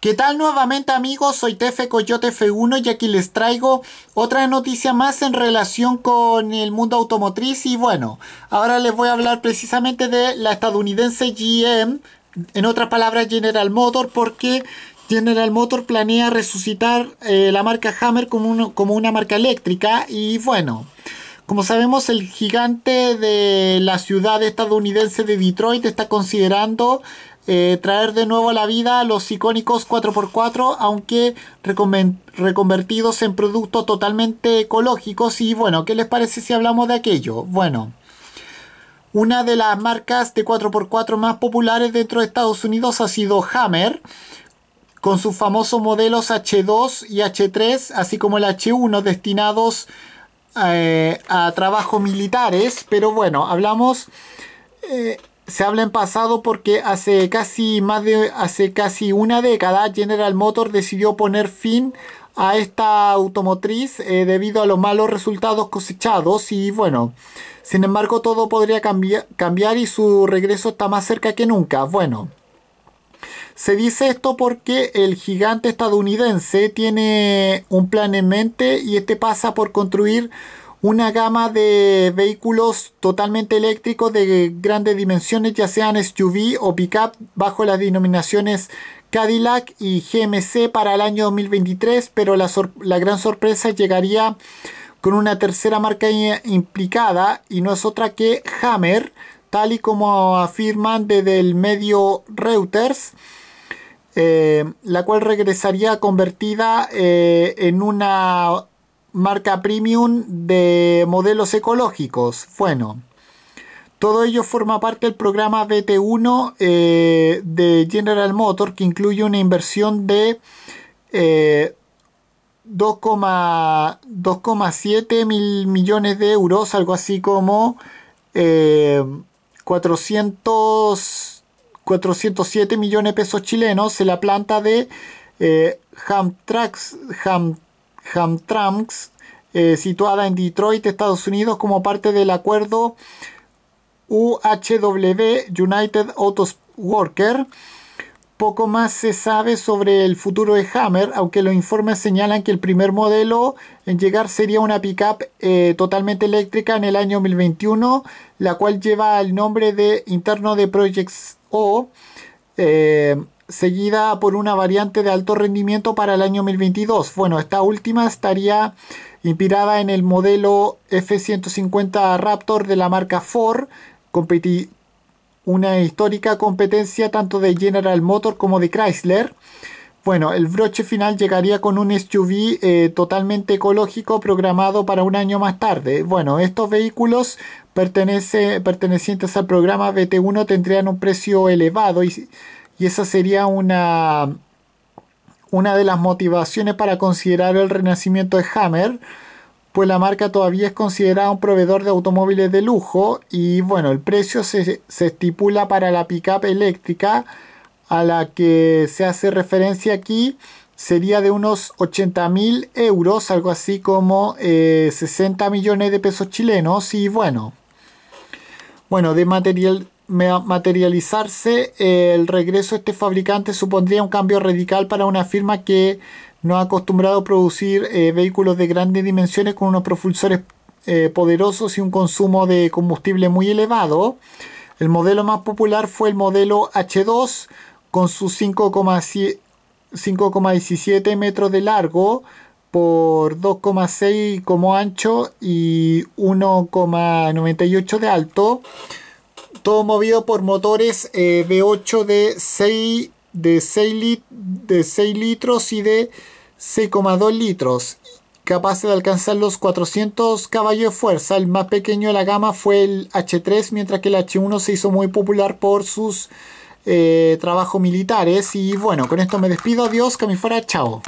¿Qué tal nuevamente amigos? Soy Tefe Coyote F1 y aquí les traigo otra noticia más en relación con el mundo automotriz y bueno, ahora les voy a hablar precisamente de la estadounidense GM, en otras palabras General Motor, porque General Motor planea resucitar eh, la marca Hammer como, como una marca eléctrica y bueno... Como sabemos, el gigante de la ciudad estadounidense de Detroit está considerando eh, traer de nuevo a la vida los icónicos 4x4, aunque reconvertidos en productos totalmente ecológicos. Y bueno, ¿qué les parece si hablamos de aquello? Bueno, una de las marcas de 4x4 más populares dentro de Estados Unidos ha sido Hammer, con sus famosos modelos H2 y H3, así como el H1 destinados eh, a trabajos militares. Pero bueno, hablamos... Eh, se habla en pasado porque hace casi más de hace casi una década General Motors decidió poner fin a esta automotriz eh, debido a los malos resultados cosechados y bueno, sin embargo todo podría cambiar, cambiar y su regreso está más cerca que nunca. Bueno, se dice esto porque el gigante estadounidense tiene un plan en mente y este pasa por construir una gama de vehículos totalmente eléctricos de grandes dimensiones, ya sean SUV o pickup, bajo las denominaciones Cadillac y GMC para el año 2023, pero la, gran sorpresa llegaría con una tercera marca implicada y no es otra que Hammer, tal y como afirman desde el medio Reuters. Eh, la cual regresaría convertida eh, en una marca premium de modelos ecológicos. Bueno, todo ello forma parte del programa BT1 eh, de General Motors que incluye una inversión de 2,7 eh, mil millones de euros, algo así como 400, eh, 407 millones de pesos chilenos en la planta de Hamtrax. Ham Hamtrunks, eh, situada en Detroit, Estados Unidos, como parte del acuerdo UHW United Auto Worker. Poco más se sabe sobre el futuro de Hammer, aunque los informes señalan que el primer modelo en llegar sería una pickup up eh, totalmente eléctrica en el año 2021, la cual lleva el nombre de interno de Projects O. Eh, seguida por una variante de alto rendimiento para el año 2022. Bueno, esta última estaría inspirada en el modelo F-150 Raptor de la marca Ford, una histórica competencia tanto de General Motors como de Chrysler. Bueno, el broche final llegaría con un SUV eh, totalmente ecológico programado para un año más tarde. Bueno, estos vehículos pertenecientes al programa BT1 tendrían un precio elevado y y esa sería una, una de las motivaciones para considerar el renacimiento de Hammer, pues la marca todavía es considerada un proveedor de automóviles de lujo y bueno, el precio se, estipula para la pickup eléctrica a la que se hace referencia aquí sería de unos 80 mil euros, algo así como 60 eh, millones de pesos chilenos y bueno, bueno, de material materializarse eh, el regreso de este fabricante supondría un cambio radical para una firma que no ha acostumbrado a producir eh, vehículos de grandes dimensiones con unos propulsores eh, poderosos y un consumo de combustible muy elevado. El modelo más popular fue el modelo H2 con sus 5,17 metros de largo por 2,6 como ancho y 1,98 de alto movido por motores b eh, 8 de 6, de 6, litros y de 6,2 litros, capaces de alcanzar los 400 caballos de fuerza. El más pequeño de la gama fue el H3, mientras que el H1 se hizo muy popular por sus eh, trabajos militares. Y bueno, con esto me despido. Adiós, que me fuera. Chao.